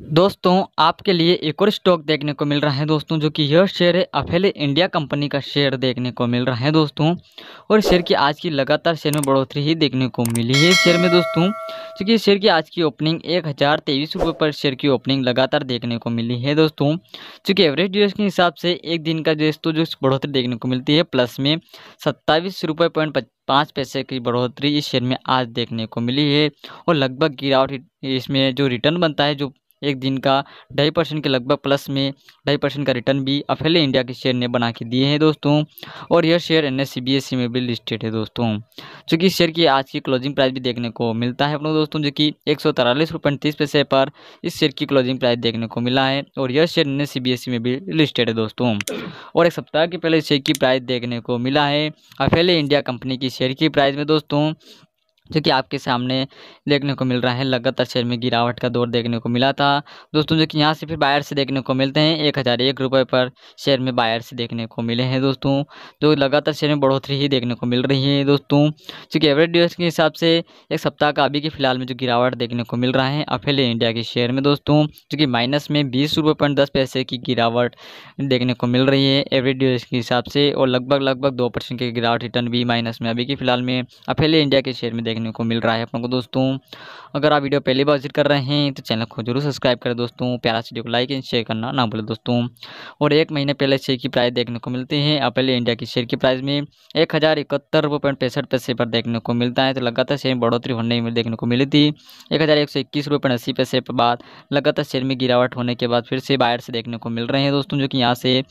दोस्तों आपके लिए एक और स्टॉक देखने को मिल रहा है दोस्तों जो कि यह शेयर है अफेले इंडिया कंपनी का शेयर देखने को मिल रहा है दोस्तों और शेयर की आज की लगातार शेयर में बढ़ोतरी ही देखने को मिली है शेयर में दोस्तों क्योंकि शेयर की आज की ओपनिंग एक हज़ार तेईस रुपये पर शेयर की ओपनिंग लगातार देखने को मिली है दोस्तों चूँकि एवरेज ड्यूरेशन के हिसाब से एक दिन का दोस्तों जो बढ़ोतरी देखने को मिलती है प्लस में सत्ताईस रुपये पॉइंट पाँच पैसे की बढ़ोतरी इस शेयर में आज देखने को मिली है और लगभग गिरावट इसमें जो रिटर्न बनता है जो एक दिन का ढाई परसेंट के लगभग प्लस में ढाई परसेंट का रिटर्न भी अफेले इंडिया के शेयर ने बना के दिए हैं दोस्तों और यह शेयर एन एस में भी लिस्टेड है दोस्तों चूँकि शेयर की आज की क्लोजिंग प्राइस भी देखने को मिलता है अपनों दोस्तों जो कि एक सौ पैसे पर इस शेयर की क्लोजिंग प्राइस देखने को मिला है और यह शेयर एन एस में भी लिस्टेड है दोस्तों और एक सप्ताह के पहले शेयर की प्राइस देखने को मिला है अफेले इंडिया कंपनी की शेयर की प्राइस में दोस्तों जो कि आपके सामने देखने को मिल रहा है लगातार शेयर में गिरावट का दौर देखने को मिला था दोस्तों जो कि यहाँ से फिर बायर से देखने को मिलते हैं एक हज़ार एक रुपये पर शेयर में बायर से देखने को मिले हैं दोस्तों जो लगातार शेयर में बढ़ोतरी ही देखने को मिल रही है दोस्तों चूँकि एवरेज ड्यूरेशन के हिसाब से एक सप्ताह का अभी के फिलहाल में जो गिरावट देखने को मिल रहा है अफेले इंडिया के शेयर में दोस्तों चूँकि माइनस में बीस रुपये पॉइंट दस पैसे की गिरावट देखने को मिल रही है एवरेज ड्यूरेशन के हिसाब से और लगभग लगभग दो परसेंट की गिरावट रिटर्न भी माइनस में अभी के फिलहाल में अफेले इंडिया के शेयर में देखने को मिल रहा है अपनों को दोस्तों अगर आप वीडियो पहले बार विजिट कर रहे हैं तो चैनल को जरूर सब्सक्राइब करें दोस्तों प्यारा वीडियो को लाइक एंड शेयर करना ना भूलें दोस्तों और एक महीने पहले शेयर की प्राइस देखने को मिलती है अपल इंडिया की शेयर की प्राइस में एक हज़ार इकहत्तर रुपये पॉइंट पैंसठ पैसे पर देखने को मिलता है तो लगातार शेयर में बढ़ोतरी होने में देखने को मिली थी एक हज़ार एक सौ इक्कीस रुपये पॉइंट अस्सी पैसे पर बाद लगातार शेयर में गिरावट होने के बाद फिर से बायर से देखने को मिल रहे हैं दोस्तों जो कि यहाँ से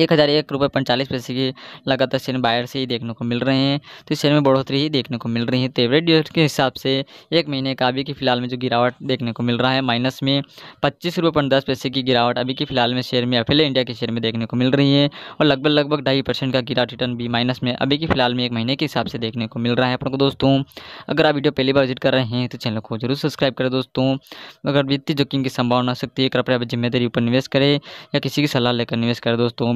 एक हज़ार एक रुपये पैंतालीस पैसे की लगातार शेयर बायर से ही देखने को मिल रहे हैं तो शेयर में बढ़ोतरी ही देखने को मिल रही है तो एवरेज के हिसाब से एक महीने का अभी की फिलहाल में जो गिरावट देखने को मिल रहा है माइनस में पच्चीस रुपये पंद्रह पैसे की गिरावट अभी की फिलहाल में शेयर में अफेल इंडिया के शेयर में देखने को मिल रही है और लगभग लगभग ढाई परसेंट का गिरावट रिटर्न भी माइनस में अभी की फिलहाल में एक महीने के हिसाब से देखने को मिल रहा है अपन को दोस्तों अगर आप वीडियो पहली बार विजिट कर रहे हैं तो चैनल को जरूर सब्सक्राइब करें दोस्तों अगर वित्तीय जोखिम की संभावना सकती है कृपया जिम्मेदारी ऊपर निवेश करें या किसी की सलाह लेकर निवेश करें दोस्तों